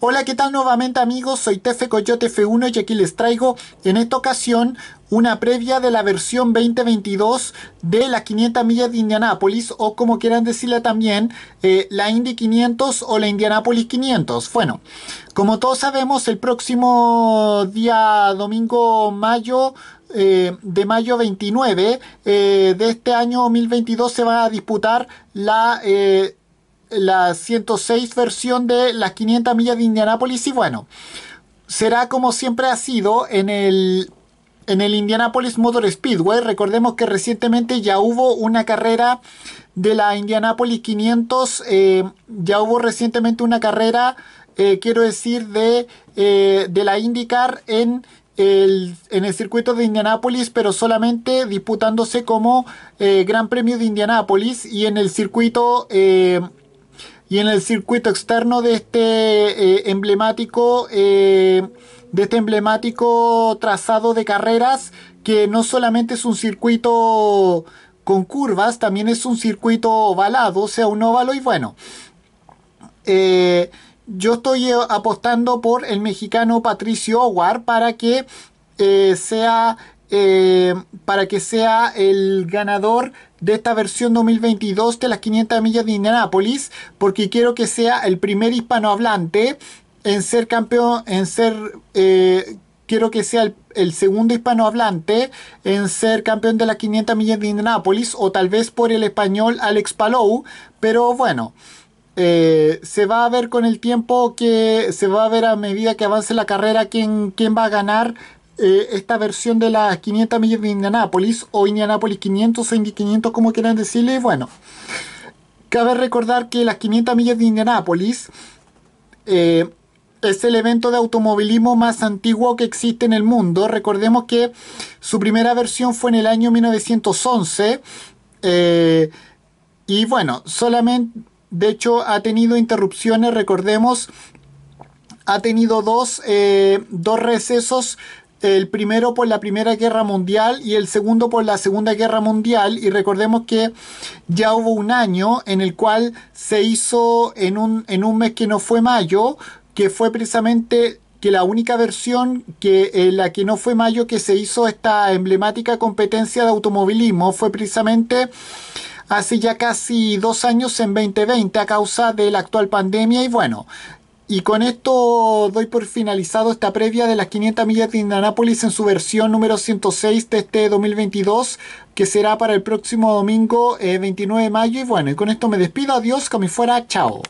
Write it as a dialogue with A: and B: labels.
A: Hola, ¿qué tal nuevamente amigos? Soy Tefe Coyote F1 y aquí les traigo en esta ocasión una previa de la versión 2022 de las 500 millas de Indianápolis o como quieran decirle también eh, la Indy 500 o la Indianápolis 500. Bueno, como todos sabemos el próximo día domingo mayo eh, de mayo 29 eh, de este año 2022 se va a disputar la la 106 versión de las 500 millas de Indianápolis y bueno, será como siempre ha sido en el, en el Indianapolis Motor Speedway. Recordemos que recientemente ya hubo una carrera de la Indianapolis 500, eh, ya hubo recientemente una carrera, eh, quiero decir, eh, de, la IndyCar en... El, en el circuito de Indianápolis, pero solamente disputándose como Gran Premio de Indianápolis y en el circuito y en el circuito externo de este eh, emblemático eh, de este emblemático trazado de carreras que no solamente es un circuito con curvas, también es un circuito ovalado, o sea, un óvalo y bueno. Eh, yo estoy apostando por el mexicano Patricio Howard para que sea eh, para que sea el ganador de esta versión 2022 de las 500 millas de Indianápolis, porque quiero que sea el primer hispanohablante en ser campeón, en ser, eh, quiero que sea el, segundo hispanohablante en ser campeón de las 500 millas de Indianápolis, o tal vez por el español Alex Palou, pero bueno. Eh, se va a ver con el tiempo que se va a ver a medida que avance la carrera quién, quién va a ganar eh, esta versión de las 500 millas de Indianápolis o Indianápolis 500 o Indy 500 como quieran decirle, bueno, cabe recordar que las 500 millas de Indianápolis eh, es el evento de automovilismo más antiguo que existe en el mundo. Recordemos que su primera versión fue en el año 1911 eh, y bueno, solamente, de hecho ha tenido interrupciones, recordemos, ha tenido dos, dos recesos el primero por la Primera Guerra Mundial y el segundo por la Segunda Guerra Mundial. Y recordemos que ya hubo un año en el cual se hizo en un, en un mes que no fue mayo, que fue precisamente que la única versión que eh, la que no fue mayo que se hizo esta emblemática competencia de automovilismo fue precisamente hace ya casi dos años en 2020 a causa de la actual pandemia y bueno, y con esto doy por finalizado esta previa de las 500 millas de Indianápolis en su versión número 106 de este 2022, que será para el próximo domingo 29 eh, de mayo. Y bueno, y con esto me despido. Adiós, que fuera. Chao.